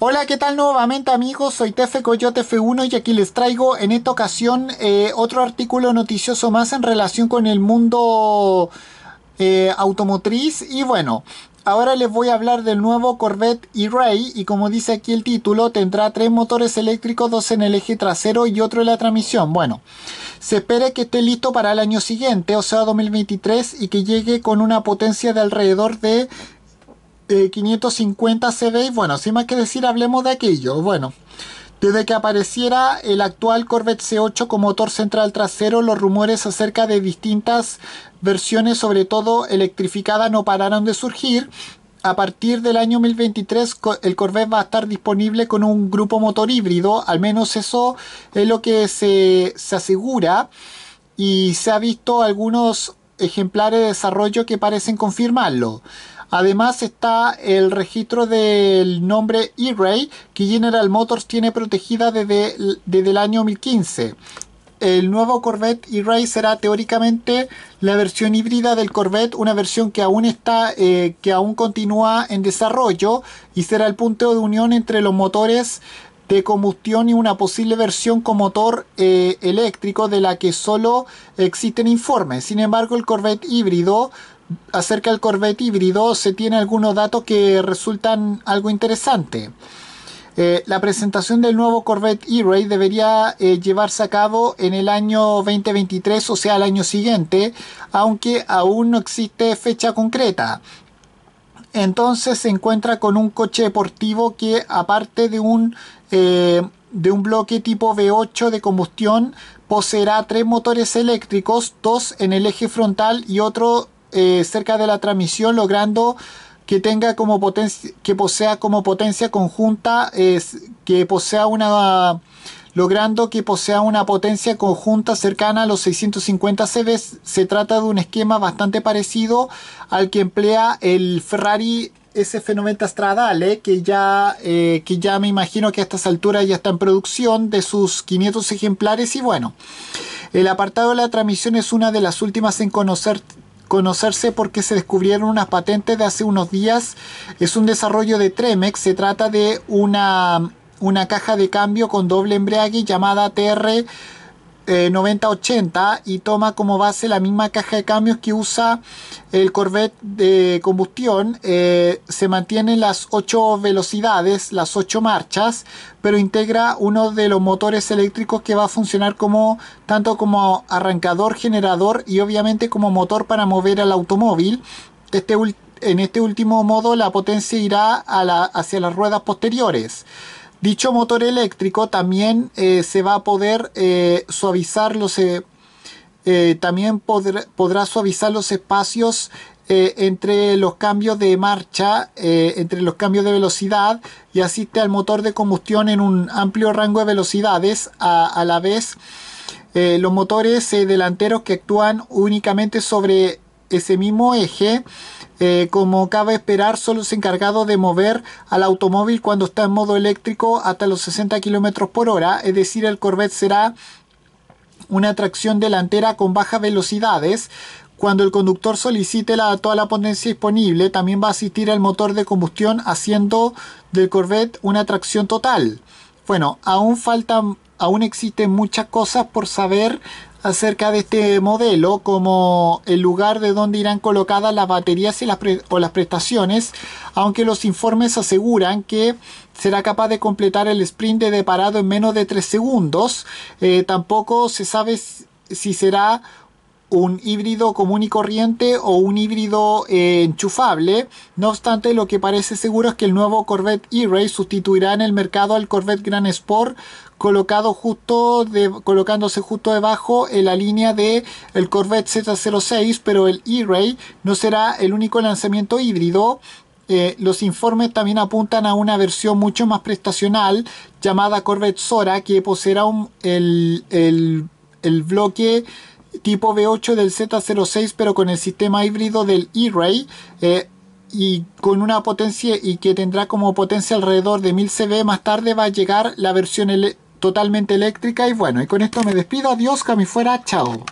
Hola, ¿qué tal nuevamente amigos? Soy Tefe Coyote F1 y aquí les traigo en esta ocasión eh, otro artículo noticioso más en relación con el mundo eh, automotriz y bueno... Ahora les voy a hablar del nuevo Corvette E-Ray y como dice aquí el título tendrá tres motores eléctricos, dos en el eje trasero y otro en la transmisión. Bueno, se espera que esté listo para el año siguiente, o sea 2023, y que llegue con una potencia de alrededor de 550 550 y Bueno, sin más que decir, hablemos de aquello. Bueno, desde que apareciera el actual Corvette C8 con motor central trasero, los rumores acerca de distintas versiones, sobre todo electrificadas, no pararon de surgir. A partir del año 2023 el Corvette va a estar disponible con un grupo motor híbrido, al menos eso es lo que se, se asegura y se ha visto algunos ejemplares de desarrollo que parecen confirmarlo. Además está el registro del nombre E-Ray que General Motors tiene protegida desde, desde el año 2015. El nuevo Corvette E-Ray será teóricamente la versión híbrida del Corvette, una versión que aún está, eh, que aún continúa en desarrollo y será el punto de unión entre los motores de combustión y una posible versión con motor eh, eléctrico de la que solo existen informes. Sin embargo, el Corvette híbrido acerca del Corvette híbrido se tiene algunos datos que resultan algo interesante. Eh, la presentación del nuevo Corvette E-Ray debería eh, llevarse a cabo en el año 2023, o sea, el año siguiente, aunque aún no existe fecha concreta. Entonces se encuentra con un coche deportivo que, aparte de un, eh, de un bloque tipo V8 de combustión, poseerá tres motores eléctricos, dos en el eje frontal y otro eh, cerca de la transmisión logrando que tenga como potencia que posea como potencia conjunta es que posea una logrando que posea una potencia conjunta cercana a los 650 CV se trata de un esquema bastante parecido al que emplea el Ferrari SF90 Stradale que ya eh, que ya me imagino que a estas alturas ya está en producción de sus 500 ejemplares y bueno el apartado de la transmisión es una de las últimas en conocer conocerse porque se descubrieron unas patentes de hace unos días. Es un desarrollo de Tremex, se trata de una, una caja de cambio con doble embrague llamada TR eh, 9080 y toma como base la misma caja de cambios que usa el Corvette de combustión. Eh, se mantienen las 8 velocidades, las 8 marchas, pero integra uno de los motores eléctricos que va a funcionar como tanto como arrancador, generador y obviamente como motor para mover al automóvil. Este en este último modo la potencia irá hacia las ruedas posteriores. Dicho motor eléctrico también eh, se va a poder eh, suavizar los... Eh, también podrá, suavizar los espacios entre los cambios de marcha, entre los cambios de velocidad y asiste al motor de combustión en un amplio rango de velocidades. A, la vez, los motores delanteros que actúan únicamente sobre ese mismo eje, eh, como cabe esperar, solo es encargado de mover al automóvil cuando está en modo eléctrico hasta los 60 km por hora, es decir, el Corvette será una tracción delantera con bajas velocidades. Cuando el conductor solicite la, toda la potencia disponible, también va a asistir al motor de combustión haciendo del Corvette una tracción total. Bueno, aún faltan, aún existen muchas cosas por saber acerca de este modelo como el lugar de donde irán colocadas las baterías y las o las prestaciones, aunque los informes aseguran que será capaz de completar el sprint de parado en menos de 3 segundos. Eh, tampoco se sabe si será un híbrido común y corriente o un híbrido eh, enchufable. No obstante, lo que parece seguro es que el nuevo Corvette E-Ray sustituirá en el mercado al Corvette Grand Sport colocado justo colocándose justo debajo en la línea de el Corvette Z06, pero el E-Ray no será el único lanzamiento híbrido. Eh, los informes también apuntan a una versión mucho más prestacional llamada Corvette Sora que poseerá un, el, el bloque tipo V8 del Z06 pero con el sistema híbrido del E-Ray eh, y con una potencia y que tendrá como potencia alrededor de 1000 CV más tarde va a llegar la versión totalmente eléctrica y bueno y con esto me despido adiós que a fuera chao